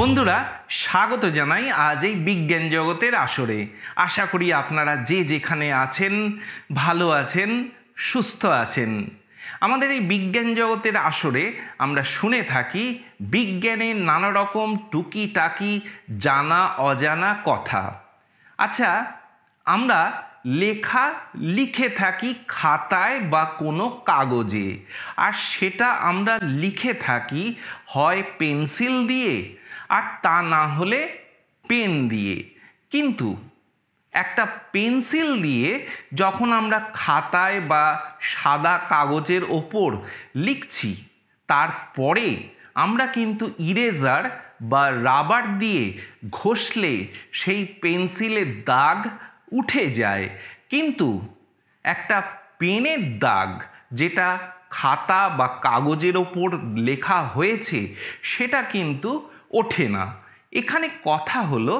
বন্ধুরা স্বাগত জানাই আজ এই বিজ্ঞান জগতের আসরে আশা করি আপনারা যে যেখানে আছেন ভালো আছেন সুস্থ আছেন আমাদের এই বিজ্ঞান জগতের আসরে আমরা শুনে থাকি বিজ্ঞানের নানা রকম টুকি টাকি জানা অজানা কথা আচ্ছা আমরা লেখা লিখে থাকি খাতায় বা কোনো কাগজে আর সেটা আমরা লিখে থাকি হয় পেন্সিল দিয়ে আর তা না হলে পেন দিয়ে কিন্তু একটা পেন্সিল দিয়ে যখন আমরা খাতায় বা সাদা কাগজের ওপর লিখছি তারপরে আমরা কিন্তু ইরেজার বা রাবার দিয়ে ঘষলে সেই পেন্সিলের দাগ উঠে যায় কিন্তু একটা পেনের দাগ যেটা খাতা বা কাগজের ওপর লেখা হয়েছে সেটা কিন্তু ওঠে না এখানে কথা হলো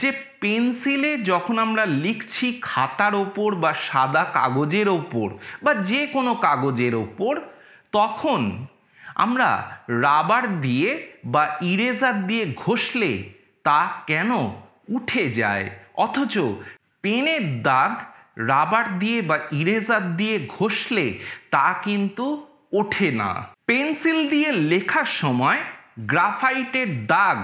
যে পেন্সিলে যখন আমরা লিখছি খাতার ওপর বা সাদা কাগজের ওপর বা যে কোনো কাগজের ওপর তখন আমরা রাবার দিয়ে বা ইরেজার দিয়ে ঘষলে তা কেন উঠে যায় অথচ পেনের দাগ রাবার দিয়ে বা ইরেজার দিয়ে ঘষলে তা কিন্তু ওঠে না পেন্সিল দিয়ে লেখার সময় গ্রাফাইটের দাগ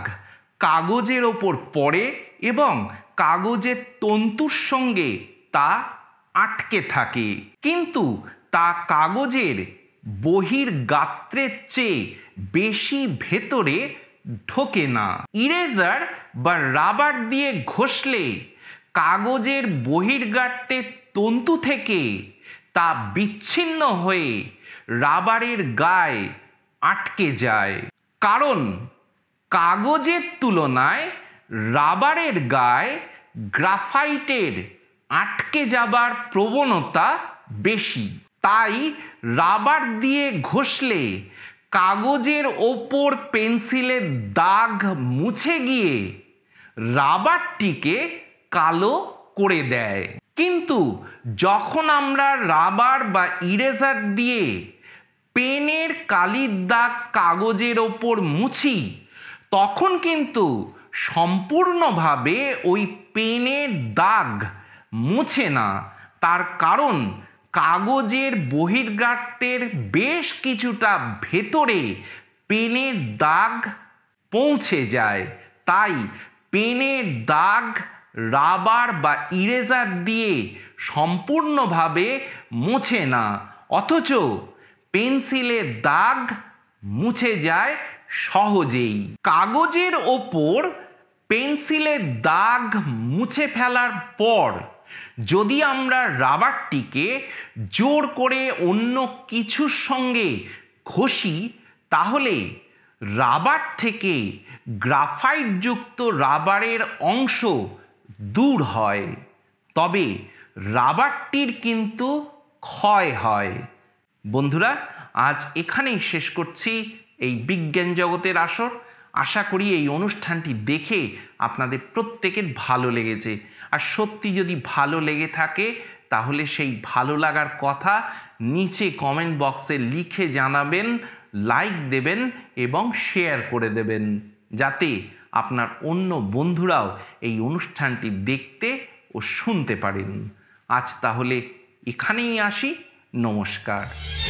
কাগজের ওপর পড়ে এবং কাগজের তন্তুর সঙ্গে তা আটকে থাকে কিন্তু তা কাগজের বহির গাত্রের চেয়ে বেশি ভেতরে ঢোকে না ইরেজার বা রাবার দিয়ে ঘষলে কাগজের বহির্গাট্যের তন্তু থেকে তা বিচ্ছিন্ন হয়ে রাবারের গায়ে আটকে যায় কারণ কাগজের তুলনায় রাবারের গায়ে গ্রাফাইটের আটকে যাবার প্রবণতা বেশি তাই রাবার দিয়ে ঘষলে কাগজের ওপর পেন্সিলের দাগ মুছে গিয়ে রাবারটিকে কালো করে দেয় কিন্তু যখন আমরা রাবার বা ইরেজার দিয়ে পেনের কালির দাগ কাগজের ওপর মুছি তখন কিন্তু সম্পূর্ণভাবে ওই পেনের দাগ মুছে না তার কারণ কাগজের বহির্গাত্রের বেশ কিছুটা ভেতরে পেনের দাগ পৌঁছে যায় তাই পেনের দাগ রাবার বা ইরেজার দিয়ে সম্পূর্ণভাবে মুছে না অথচ পেন্সিলে দাগ মুছে যায় সহজেই কাগজের ওপর পেন্সিলে দাগ মুছে ফেলার পর যদি আমরা রাবারটিকে জোর করে অন্য কিছুর সঙ্গে ঘষি তাহলে রাবার থেকে গ্রাফাইটযুক্ত রাবারের অংশ দূর হয় তবে রাবারটির কিন্তু ক্ষয় হয় বন্ধুরা আজ এখানেই শেষ করছি এই বিজ্ঞান জগতের আসর আশা করি এই অনুষ্ঠানটি দেখে আপনাদের প্রত্যেকের ভালো লেগেছে আর সত্যি যদি ভালো লেগে থাকে তাহলে সেই ভালো লাগার কথা নিচে কমেন্ট বক্সে লিখে জানাবেন লাইক দেবেন এবং শেয়ার করে দেবেন যাতে আপনার অন্য বন্ধুরাও এই অনুষ্ঠানটি দেখতে ও শুনতে পারেন আজ তাহলে এখানেই আসি নমস্কার